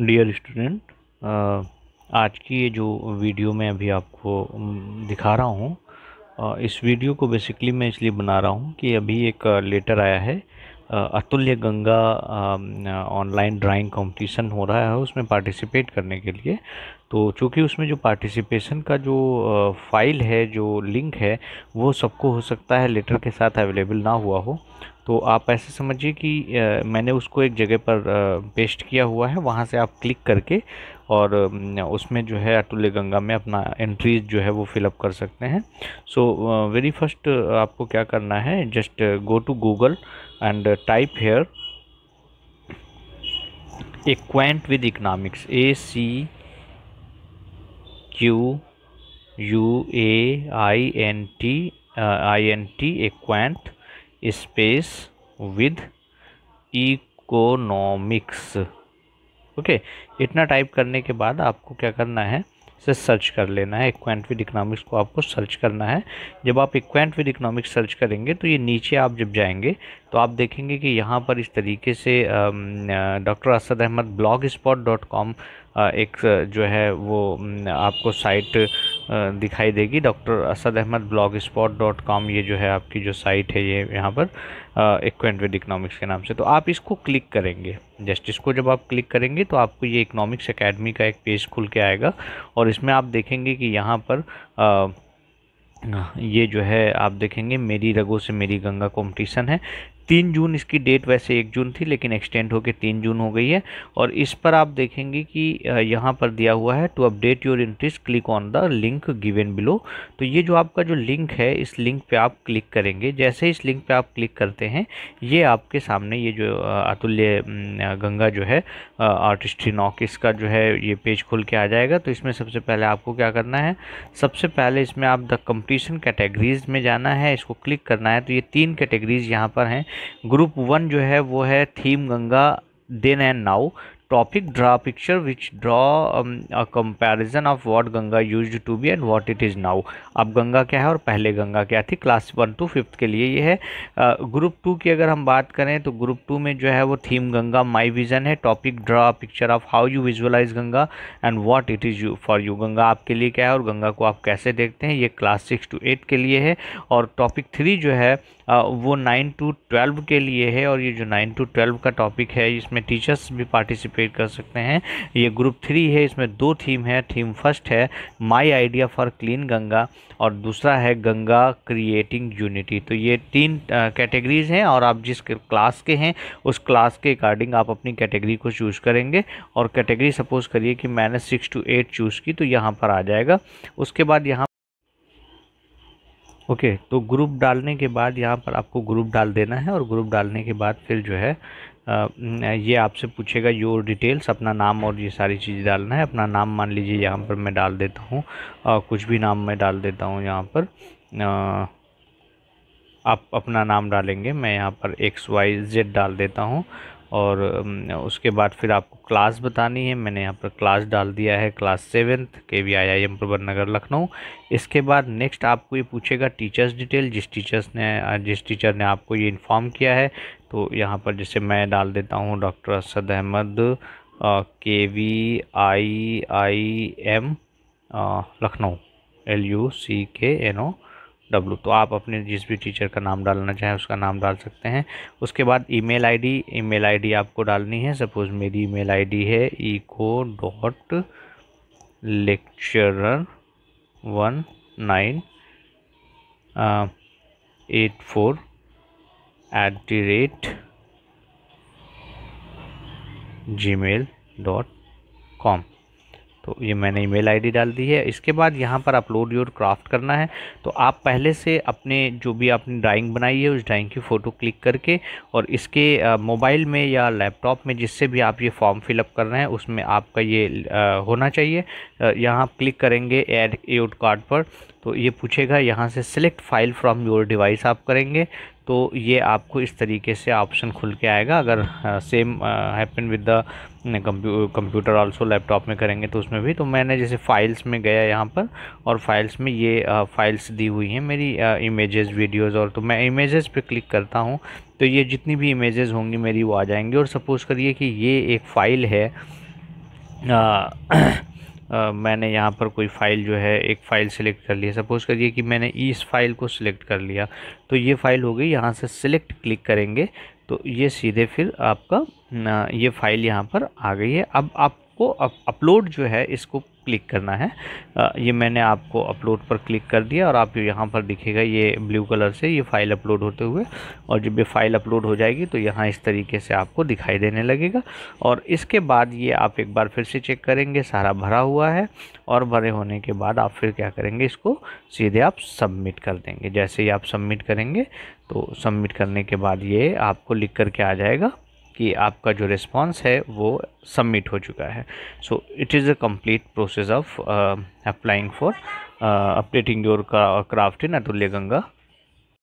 dear student आज की ये जो वीडियो मैं अभी आपको दिखा रहा हूँ इस वीडियो को बेसिकली मैं इसलिए बना रहा हूँ कि अभी एक लेटर आया है अतुल्य गंगा ऑनलाइन ड्राइंग कंपटीशन हो रहा है उसमें पार्टिसिपेट करने के लिए तो चूँकि उसमें जो पार्टिसिपेशन का जो फाइल है जो लिंक है वो सबको हो सकता है लेटर के साथ अवेलेबल ना हुआ हो तो आप ऐसे समझिए कि मैंने उसको एक जगह पर पेस्ट किया हुआ है वहाँ से आप क्लिक करके और उसमें जो है अटुल्य गंगा में अपना एंट्रीज जो है वो फिलअप कर सकते हैं सो वेरी फर्स्ट आपको क्या करना है just go to Google and type here acquaint with economics A C Q U A I N T I N T acquaint space with economics okay इतना टाइप करने के बाद आपको क्या करना है इसे सर्च कर लेना है इक्वेंट विद इकोनॉमिक्स को आपको सर्च करना है जब आप इक्वेंट विद इकोनॉमिक्स सर्च करेंगे तो ये नीचे आप जब जाएंगे तो आप देखेंगे कि यहाँ पर इस तरीके से doctor Asad Ahmad blog spot dot com एक जो है वो आपको साइट दिखाई देगी doctor Asad Ahmad blog spot dot com ये जो है आपकी जो साइट है ये यहाँ पर इक्वेंट इकनॉमिक्स के नाम से तो आप इसको क्लिक करेंगे जस्ट इसको जब आप क्लिक करेंगे तो आपको ये इकनॉमिक्स एकेडमी का एक पेज खुल के आएगा और इसमें आप देखेंगे कि यहाँ पर आ, ये जो है आप देखेंगे मेरी रगों से मेरी गंगा कंपटीशन है तीन जून इसकी डेट वैसे एक जून थी लेकिन एक्सटेंड होकर तीन जून हो गई है और इस पर आप देखेंगे कि यहाँ पर दिया हुआ है to update your entries click on the link given below तो ये जो आपका जो लिंक है इस लिंक पे आप क्लिक करेंगे जैसे इस लिंक पे आप क्लिक करते हैं ये आपके सामने ये जो अतुल्य गंगा जो है आर्टिस्ट्री नॉक इसका जो है ये पेज खुल के आ जाएगा तो इसमें सबसे पहले आपको क्या करना है सबसे पहले इसमें आप द कम्पटिशन कैटेगरीज में जाना है इसको क्लिक करना है तो ये तीन कैटेगरीज यहाँ पर हैं ग्रुप वन जो है वो है theme Ganga then and now topic draw picture which draw a comparison of what Ganga used to be and what it is now अब गंगा क्या है और पहले गंगा क्या थी क्लास वन टू फिफ्थ के लिए ये है ग्रुप टू की अगर हम बात करें तो ग्रुप टू में जो है वो थीम गंगा माई विजन है topic draw picture of how you visualise Ganga and what it is you for you Ganga आपके लिए क्या है और गंगा को आप कैसे देखते हैं ये क्लास सिक्स टू एट के लिए है और टॉपिक थ्री जो है वो नाइन टू ट्वेल्व के लिए है और ये जो नाइन टू ट्वेल्व का टॉपिक है इसमें टीचर्स भी पार्टिसिपेट कर सकते हैं ये ग्रुप थ्री है इसमें दो थीम है थीम फर्स्ट है my idea for clean Ganga और दूसरा है गंगा क्रिएटिंग यूनिटी तो ये तीन कैटेगरीज हैं और आप जिस क्लास के हैं उस क्लास के अकॉर्डिंग आप अपनी कैटेगरी को चूज़ करेंगे और कैटेगरी सपोज करिए कि मैंने सिक्स टू एट चूज़ की तो यहाँ पर आ जाएगा उसके बाद यहाँ ओके तो ग्रुप डालने के बाद यहाँ पर आपको ग्रुप डाल देना है और ग्रुप डालने के बाद फिर जो है आ, ये आपसे पूछेगा योर डिटेल्स अपना नाम और ये सारी चीज़ डालना है अपना नाम मान लीजिए यहाँ पर मैं डाल देता हूँ कुछ भी नाम मैं डाल देता हूँ यहाँ पर आ, आप अपना नाम डालेंगे मैं यहाँ पर एक्स वाई जेड डाल देता हूँ और उसके बाद फिर आपको क्लास बतानी है मैंने यहाँ पर क्लास डाल दिया है class seventh K V I I M Prabandh Nagar Lucknow इसके बाद नेक्स्ट आपको ये पूछेगा टीचर्स डिटेल जिस टीचर्स ने जिस टीचर ने आपको ये इन्फॉर्म किया है तो यहाँ पर जैसे मैं डाल देता हूँ doctor Asad Ahmad K V I I M Lucknow L U C K N O W तो आप अपने जिस भी टीचर का नाम डालना चाहें उसका नाम डाल सकते हैं उसके बाद ईमेल आईडी ईमेल आईडी आपको डालनी है सपोज़ मेरी ईमेल आईडी है eco dot lecture one nine eight four at the rate G mail dot com तो ये मैंने ईमेल आईडी डाल दी है इसके बाद यहाँ पर अपलोड योर क्राफ्ट करना है तो आप पहले से अपने जो भी आपने ड्राइंग बनाई है उस ड्राइंग की फ़ोटो क्लिक करके और इसके मोबाइल में या लैपटॉप में जिससे भी आप ये फॉर्म फिलअप कर रहे हैं उसमें आपका ये आ, होना चाहिए यहाँ आप क्लिक करेंगे एड एड कार्ड पर तो ये पूछेगा यहाँ से select file from your device आप करेंगे तो ये आपको इस तरीके से ऑप्शन खुल के आएगा अगर same happen with the computer also laptop में करेंगे तो उसमें भी तो मैंने जैसे फ़ाइल्स में गया यहाँ पर और फाइल्स में ये आ, फाइल्स दी हुई हैं मेरी इमेजेस वीडियोस और तो मैं इमेजेस पे क्लिक करता हूँ तो ये जितनी भी इमेजेस होंगी मेरी वो आ जाएंगी और सपोज़ करिए कि ये एक फ़ाइल है आ, मैंने यहाँ पर कोई फ़ाइल जो है एक फ़ाइल सिलेक्ट कर लिया सपोज़ करिए कि मैंने इस फ़ाइल को सिलेक्ट कर लिया तो ये फ़ाइल हो गई यहाँ से सिलेक्ट क्लिक करेंगे तो ये सीधे फिर आपका ये फ़ाइल यहाँ पर आ गई है अब आप आपको अपलोड जो है इसको क्लिक करना है ये मैंने आपको अपलोड पर क्लिक कर दिया और आप यहाँ पर दिखेगा ये ब्लू कलर से ये फ़ाइल अपलोड होते हुए और जब ये फ़ाइल अपलोड हो जाएगी तो यहाँ इस तरीके से आपको दिखाई देने लगेगा और इसके बाद ये आप एक बार फिर से चेक करेंगे सारा भरा हुआ है और भरे होने के बाद आप फिर क्या करेंगे इसको सीधे आप सबमिट कर देंगे जैसे ही आप सबमिट करेंगे तो सबमिट करने के बाद ये आपको लिख करके आ जाएगा कि आपका जो रिस्पॉन्स है वो सबमिट हो चुका है so it is a complete process of applying for updating your craft in Atulya Ganga